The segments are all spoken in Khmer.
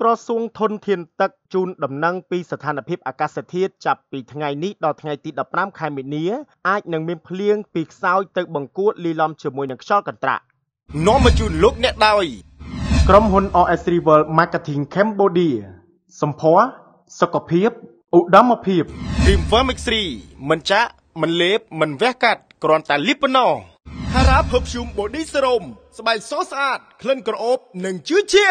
ក្រសួងធនធានទឹកជូនដំណឹងពីស្ថានភាពអាកាសធាតុចាប់ពីថ្ងៃនេះដល់ថ្ងៃទី15ខែមីនាអាចនឹងមានភ្លៀងពីខ្សោយទៅបង្គួត លីលំជាមួយនឹងខ្យល់កន្ត្រាក់នាំមកជូនលោកអ្នកដោយក្រុមហ៊ុន OS Rival Marketing Cambodia សម្ភារសុខភាពឧត្តមភាព Dreamwear Mix3 មិនចាក់មិនលេបមិនវះកាត់គ្រាន់តែលីបប៉ុណ្ណោះ Hara Perfume Body Serum ស្បែកសស្អាតក្លិនក្រអូបនិងជឿជា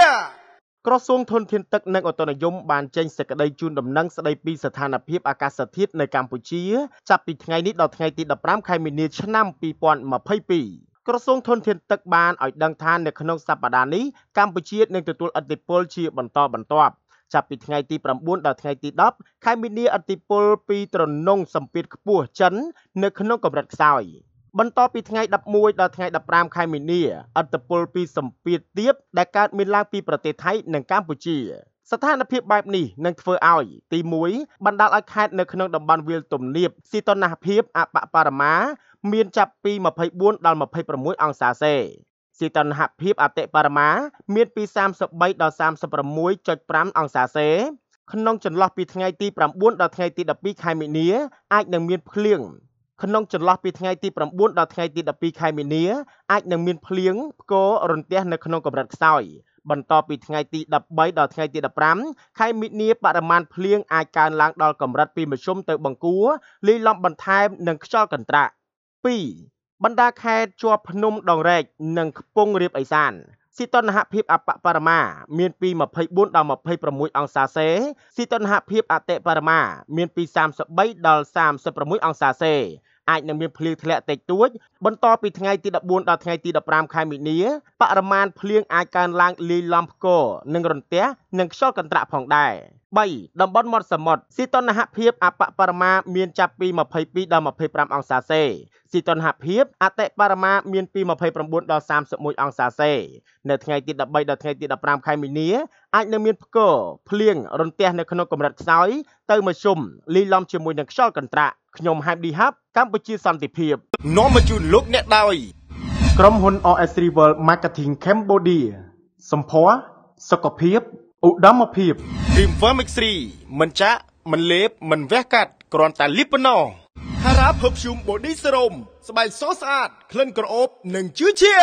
ក្រសួងធនធានទឹកនិងឧតុនិយមបានចេញសេចក្តីជូនដំណឹងស្តីពីស្ថានភាពអាកាសធាតុនៅកម្ពុជាចាប់ពីថ្ងៃនេះដល់ថ្ងៃទី15ខែមីនាឆ្នាំ2022ក្រសួងធនធានទឹកបានឲ្យដឹងថានៅក្នុងសប្តាហ៍នេះកម្ពុជានឹងទទួលឥទ្ធិពលជាបន្តបន្ទាប់ចាប់ពីថ្ងៃទី9ដល់ថ្ងៃទី10ខែមីនាឥទ្ធិពលពីត្រនងសម្ពាធខ្ពស់ចិន នៅក្នុងកម្រិតខ្សោយបន្តពីថ្ងៃ11ដល់ថ្ងៃ15ខែមីនាអត្តពលពីសម្ពាធទៀតដែលកើតមានឡើងពីប្រទេសថៃនិងកម្ពុជាស្ថានភាពបែបនេះនឹងធ្វើឲ្យទី1បណ្ដាលឲ្យខេត្តនៅក្នុងតំបន់វាលទំនាបស៊ីតុណ្ហភាពអបបរមាមានចាប់ពី24ដល់26អង្សាសេស៊ីតុណ្ហភាពអតិបរមាមានពី33ដល់36.5អង្សាសេក្នុងចន្លោះពីថ្ងៃទី9ដល់ថ្ងៃទី12ខែមីនាអាចនឹងមានភ្លៀងក្នុងចន្លោះពីថ្ងៃទី9ដល់ថ្ងៃទី12ខែមីនាអាចនឹងមានភ្លៀងផ្គររន្ទះនៅក្នុងកម្រិតខ្សោយបន្តពីថ្ងៃទី13ដល់ថ្ងៃទី15ខែមិនិនាបរិមាណភ្លៀងអាចកើនឡើងដល់កម្រិតពីមធ្យមទៅបង្គួរលាយឡំបន្ថែមនឹងខ្យល់កន្ត្រាក់2បណ្ដាខេត្តជាប់ភ្នំដងរែកនិងខ្ពង់រាបឦសានស៊ីតុណ្ហភាពអបបរមាមានពី24ដល់26អង្សាសេស៊ីតុណ្ហភាពអតិបរមាមានពី33ដល់36អង្សាសេអាចនឹងមានភ្លៀងធ្លាក់តិចតួចបន្តពីថ្ងៃទី14ដល់ថ្ងៃទី15ខែមីនាបរិមាណភ្លៀងអាចកើនឡើងលាយឡំផ្គរនិងរន្ទះនិងខ្យល់កន្ត្រាក់ផងដែរ3តំបន់មាត់សមុទ្រស៊ីតុណ្ហភាពអបបរមាមានចាប់ពី22ដល់25អង្សាសេស៊ីតុណ្ហភាពអតិបរមាមានពី29ដល់31អង្សាសេនៅថ្ងៃទី13ដល់ថ្ងៃទី15ខែមីនាអាចនឹងមានផ្គរភ្លៀងរន្ទះនៅក្នុងកម្រិតខ្សោយទៅមធ្យមលាយឡំជាមួយនឹងខ្យល់កន្ត្រាក់ខ្ញុំហេមឌីហាប់កម្ពុជាសន្តិភាពនាំមកជូនលោកអ្នកដោយក្រុមហ៊ុន OS Rival Marketing Cambodia សម្ផស្សសុខភាពឧត្តមភាព Dreamwear Mix3 មិនចាក់មិនលេប មិនវះកាត់គ្រាន់តែលីបប៉ុណ្ណោះ Hara Perfume Body Serum ស្បែកសស្អាតក្លិនក្រអូបនិងជឿជា